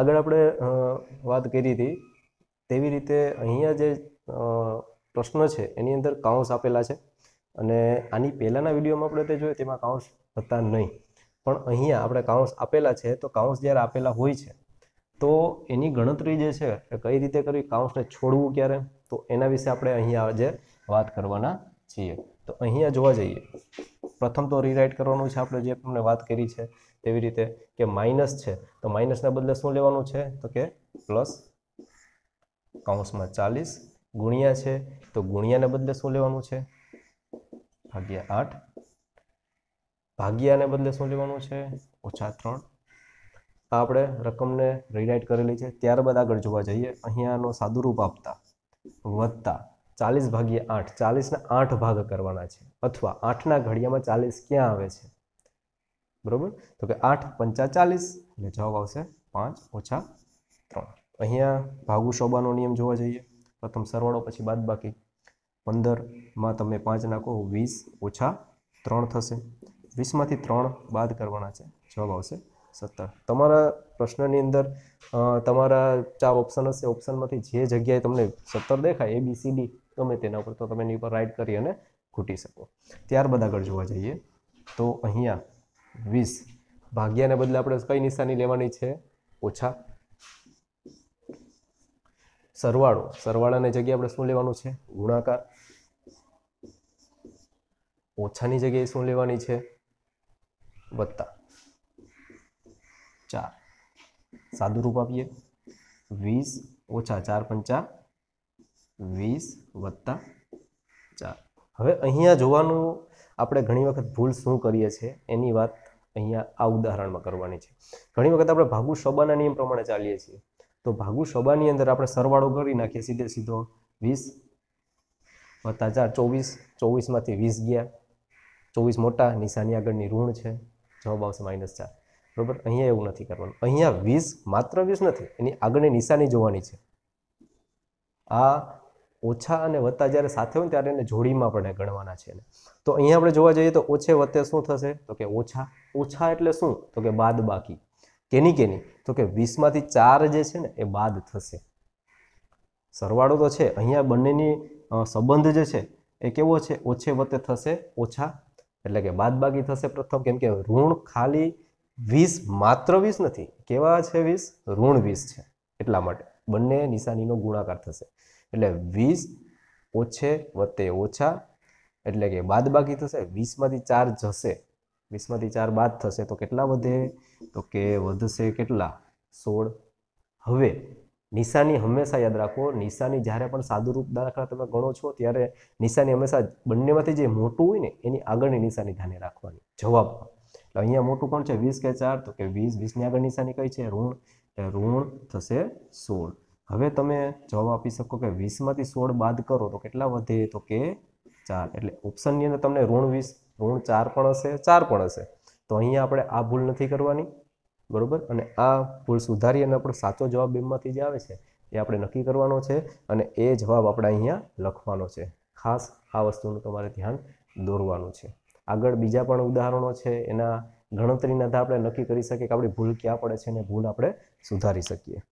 આગળ આપણે વાત કરી હતી તેવી રીતે અહીંયા જે પ્રશ્ન છે એની અંદર કાઉન્સ આપેલા છે અને આની પહેલાંના વિડીયોમાં આપણે તે જોઈએ તેમાં કાઉન્સ હતા નહીં પણ અહીંયા આપણે કાઉન્સ આપેલા છે તો કાઉન્સ જ્યારે આપેલા હોય છે તો એની ગણતરી જે છે એ કઈ રીતે કરવી કાઉન્સને છોડવું ક્યારે તો એના વિશે આપણે અહીંયા આજે વાત કરવાના છીએ તો અહીંયા જોવા જઈએ પ્રથમ તો રીરાઇટ કરવાનું છે આપણે જે તમને વાત કરી છે તેવી રીતે કે માઇનસ છે તો માઇનસના બદલે શું લેવાનું છે તો કે પ્લસ કાઉન્સમાં ચાલીસ ગુણ્યા છે તો ગુણ્યાને બદલે શું લેવાનું છે ભાગ્યા આઠ ભાગ્યાને બદલે શું લેવાનું છે ઓછા ત્રણ આપણે રકમને રીરાઇટ કરેલી છે ત્યારબાદ આગળ જોવા જઈએ અહીંયાનો સાદુરૂપ આપતા વધતા ચાલીસ ભાગ્યે આઠ ચાલીસના આઠ ભાગ કરવાના છે અથવા આઠના ઘડિયામાં ચાલીસ ક્યાં આવે છે બરાબર તો કે આઠ પંચા ચાલીસ એટલે જવાબ આવશે પાંચ ઓછા ત્રણ અહીંયા ભાગુ શોભાનો નિયમ જોવા જઈએ પ્રથમ સરવાળો પછી બાદ બાકી પંદરમાં તમે પાંચ નાખો વીસ ઓછા ત્રણ થશે વીસમાંથી ત્રણ બાદ કરવાના છે જવાબ આવશે સત્તર તમારા પ્રશ્નની અંદર તમારા ચાર ઓપ્શન હશે ઓપ્શનમાંથી જે જગ્યાએ તમને સત્તર દેખાય એ બી સી ડી ગમે તેના ઉપર તો તમે એની ઉપર રાઈટ કરી અને ખૂટી શકો ત્યારબાદ આગળ જોવા જઈએ તો અહીંયા વીસ ભાગ્યાને બદલે આપણે કઈ નિશાની લેવાની છે ઓછા સરવાળો સરવાળાની જગ્યાએ આપણે શું લેવાનું છે ગુણાકાર ઓછાની જગ્યાએ શું લેવાની છે વત્તા ચાર સાદું રૂપ આપીએ વીસ ઓછા ચાર પંચા વીસ વત્તા ચાર હવે અહીંયા જોવાનું આપણે ઘણી વખત ભૂલ શું કરીએ છીએ એની વાત અહીંયા આ ઉદાહરણમાં કરવાની છે ઘણી વખત આપણે ભાગુ શબાના નિયમ પ્રમાણે ચાલીએ છીએ તો ભાગુ શબાની અંદર આપણે સરવાળો કરી નાખીએ સીધે સીધો વીસ વત્તા ચાર ચોવીસ ચોવીસમાંથી વીસ ગયા ચોવીસ મોટા નિશાની આગળની ઋણ છે જવાબ આવશે માઇનસ ચાર બરાબર અહીંયા એવું નથી કરવાનું અહીંયા વીસ માત્ર વીસ નથી એની આગળની નિશાની જોવાની છે આ ઓછા અને વત્તા જ્યારે સાથે હોય ત્યારે એને જોડીમાં પણ ગણવાના છે તો અહીંયા આપણે જોવા જઈએ તો ઓછે વત્તે શું થશે તો કે ઓછા ઓછા એટલે શું તો કે બાદ બાકી કેની કેની તો કે વીસમાંથી ચાર જે છે ને એ બાદ થશે સરવાળો તો છે અહીંયા બંનેની સંબંધ જે છે એ કેવો છે ઓછે વત્તે થશે ઓછા એટલે કે બાદ બાકી થશે પ્રથમ કેમ કે ઋણ ખાલી વીસ માત્ર વીસ નથી કેવા છે વીસ ઋણ વીસ છે એટલા માટે બંને નિશાનીનો ગુણાકાર થશે એટલે વીસ ઓછે વત્તે ઓછા એટલે કે બાદ બાકી થશે વીસમાંથી ચાર જશે વીસમાંથી ચાર બાદ થશે તો કેટલા વધે તો કે વધશે કેટલા સોળ હવે નિશાની હંમેશા યાદ રાખો નિશાની જ્યારે પણ સાદુરૂપ દાખલા તમે ગણો છો ત્યારે નિશાની હંમેશા બંનેમાંથી જે મોટું હોય ને એની આગળની નિશાની ધ્યાને રાખવાની જવાબમાં એટલે અહીંયા મોટું કોણ છે વીસ કે ચાર તો કે વીસ વીસની આગળ નિશાની કઈ છે ઋણ ઋણ થશે સોળ હવે તમે જવાબ આપી શકો કે વીસમાંથી સોળ બાદ કરો તો કેટલા વધે તો કે ચાર એટલે ઓપ્શનની અંદર તમને ઋણ વીસ ઋણ ચાર પણ હશે ચાર પણ હશે તો અહીંયા આપણે આ ભૂલ નથી કરવાની બરાબર અને આ ભૂલ સુધારી અને આપણો સાચો જવાબ બેમાંથી જે આવે છે એ આપણે નક્કી કરવાનો છે અને એ જવાબ આપણે અહીંયા લખવાનો છે ખાસ આ વસ્તુનું તમારે ધ્યાન દોરવાનું છે આગળ બીજા પણ ઉદાહરણો છે એના ગણતરીના આપણે નક્કી કરી શકીએ કે આપણી ભૂલ ક્યાં પડે છે અને ભૂલ આપણે સુધારી શકીએ